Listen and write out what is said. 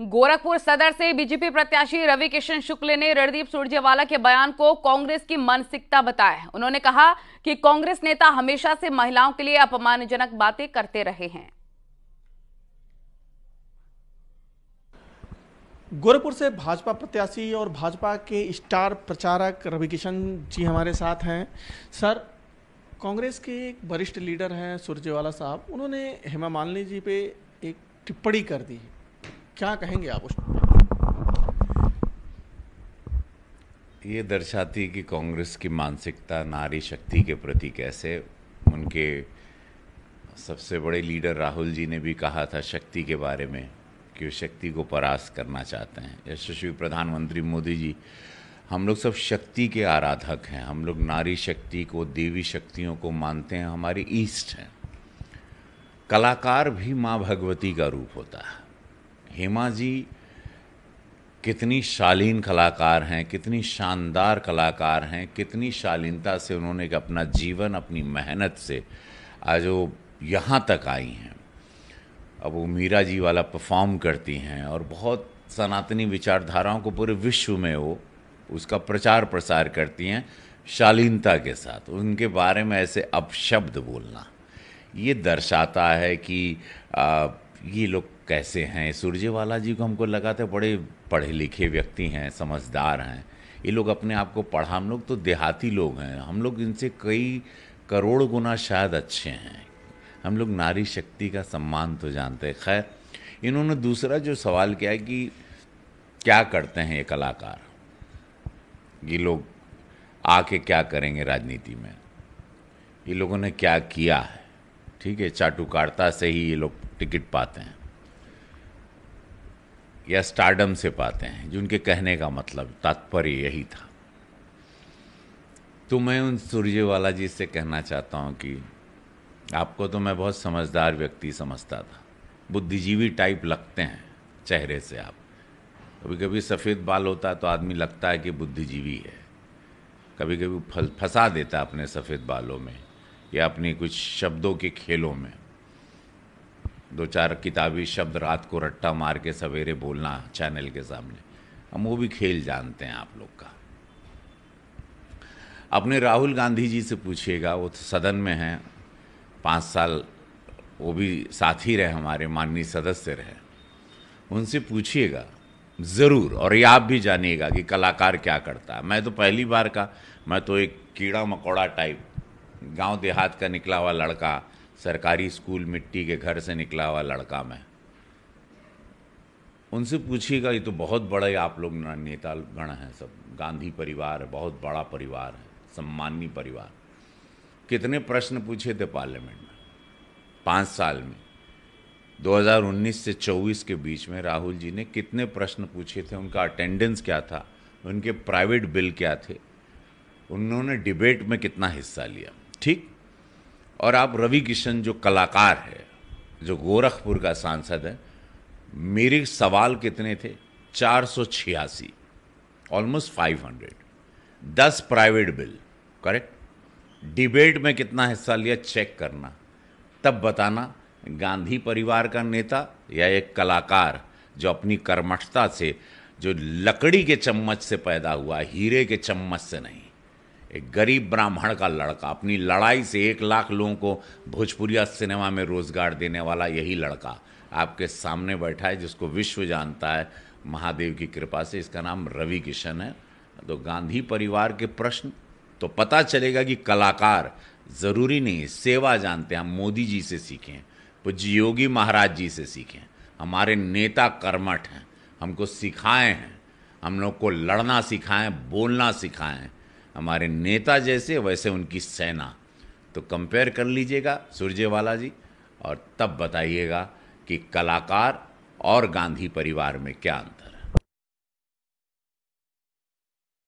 गोरखपुर सदर से बीजेपी प्रत्याशी रवि किशन शुक्ल ने रणदीप सुरजेवाला के बयान को कांग्रेस की मानसिकता बताया उन्होंने कहा कि कांग्रेस नेता हमेशा से महिलाओं के लिए अपमानजनक बातें करते रहे हैं गोरखपुर से भाजपा प्रत्याशी और भाजपा के स्टार प्रचारक रवि किशन जी हमारे साथ हैं सर कांग्रेस के एक वरिष्ठ लीडर हैं सुरजेवाला साहब उन्होंने हेमा मालिनी जी पे एक टिप्पणी कर दी क्या कहेंगे आप उस ये दर्शाती है कि कांग्रेस की मानसिकता नारी शक्ति के प्रति कैसे उनके सबसे बड़े लीडर राहुल जी ने भी कहा था शक्ति के बारे में कि वो शक्ति को परास्त करना चाहते हैं यशस्वी प्रधानमंत्री मोदी जी हम लोग सब शक्ति के आराधक हैं हम लोग नारी शक्ति को देवी शक्तियों को मानते हैं हमारी ईस्ट हैं कलाकार भी माँ भगवती का रूप होता है हेमा जी कितनी शालीन कलाकार हैं कितनी शानदार कलाकार हैं कितनी शालीनता से उन्होंने अपना जीवन अपनी मेहनत से आज वो यहाँ तक आई हैं अब वो मीरा जी वाला परफॉर्म करती हैं और बहुत सनातनी विचारधाराओं को पूरे विश्व में वो उसका प्रचार प्रसार करती हैं शालीनता के साथ उनके बारे में ऐसे अपशब्द बोलना ये दर्शाता है कि आ, ये लोग कैसे हैं सुरजेवाला जी को हमको लगा था बड़े पढ़े लिखे व्यक्ति हैं समझदार हैं ये लोग अपने आप को पढ़ा हम लोग तो देहाती लोग हैं हम लोग इनसे कई करोड़ गुना शायद अच्छे हैं हम लोग नारी शक्ति का सम्मान तो जानते हैं खैर इन्होंने दूसरा जो सवाल किया है कि क्या करते हैं ये कलाकार ये लोग आके क्या करेंगे राजनीति में ये लोगों ने क्या किया है ठीक है चाटुकारता से ही ये लोग टिकट पाते हैं या स्टारडम से पाते हैं जिनके कहने का मतलब तात्पर्य यही था तो मैं उन सुरजेवाला जी से कहना चाहता हूँ कि आपको तो मैं बहुत समझदार व्यक्ति समझता था बुद्धिजीवी टाइप लगते हैं चेहरे से आप कभी कभी सफ़ेद बाल होता है तो आदमी लगता है कि बुद्धिजीवी है कभी कभी फंसा देता अपने सफ़ेद बालों में या अपने कुछ शब्दों के खेलों में दो चार किताबी शब्द रात को रट्टा मार के सवेरे बोलना चैनल के सामने हम वो भी खेल जानते हैं आप लोग का अपने राहुल गांधी जी से पूछिएगा वो तो सदन में हैं पाँच साल वो भी साथी रहे हमारे माननीय सदस्य रहे उनसे पूछिएगा ज़रूर और ये आप भी जानिएगा कि कलाकार क्या करता है मैं तो पहली बार का मैं तो एक कीड़ा मकोड़ा टाइप गांव देहात का निकला हुआ लड़का सरकारी स्कूल मिट्टी के घर से निकला हुआ लड़का मैं उनसे पूछिएगा ये तो बहुत बड़े आप लोग नेता गण हैं सब गांधी परिवार है बहुत बड़ा परिवार है सम्माननीय परिवार कितने प्रश्न पूछे थे पार्लियामेंट में पाँच साल में 2019 से 24 के बीच में राहुल जी ने कितने प्रश्न पूछे थे उनका अटेंडेंस क्या था उनके प्राइवेट बिल क्या थे उन्होंने डिबेट में कितना हिस्सा लिया ठीक और आप रवि किशन जो कलाकार है जो गोरखपुर का सांसद है मेरे सवाल कितने थे चार सौ छियासी ऑलमोस्ट फाइव हंड्रेड दस प्राइवेट बिल करेक्ट डिबेट में कितना हिस्सा लिया चेक करना तब बताना गांधी परिवार का नेता या एक कलाकार जो अपनी कर्मठता से जो लकड़ी के चम्मच से पैदा हुआ हीरे के चम्मच से नहीं एक गरीब ब्राह्मण का लड़का अपनी लड़ाई से एक लाख लोगों को भोजपुरिया सिनेमा में रोज़गार देने वाला यही लड़का आपके सामने बैठा है जिसको विश्व जानता है महादेव की कृपा से इसका नाम रवि किशन है तो गांधी परिवार के प्रश्न तो पता चलेगा कि कलाकार ज़रूरी नहीं सेवा जानते हैं हम मोदी जी से सीखें पूज्य योगी महाराज जी से सीखें हमारे नेता कर्मठ हैं हमको सिखाए हैं हम लोग को लड़ना सिखाएं बोलना सिखाएं हमारे नेता जैसे वैसे उनकी सेना तो कंपेयर कर लीजिएगा सुरजेवाला जी और तब बताइएगा कि कलाकार और गांधी परिवार में क्या अंतर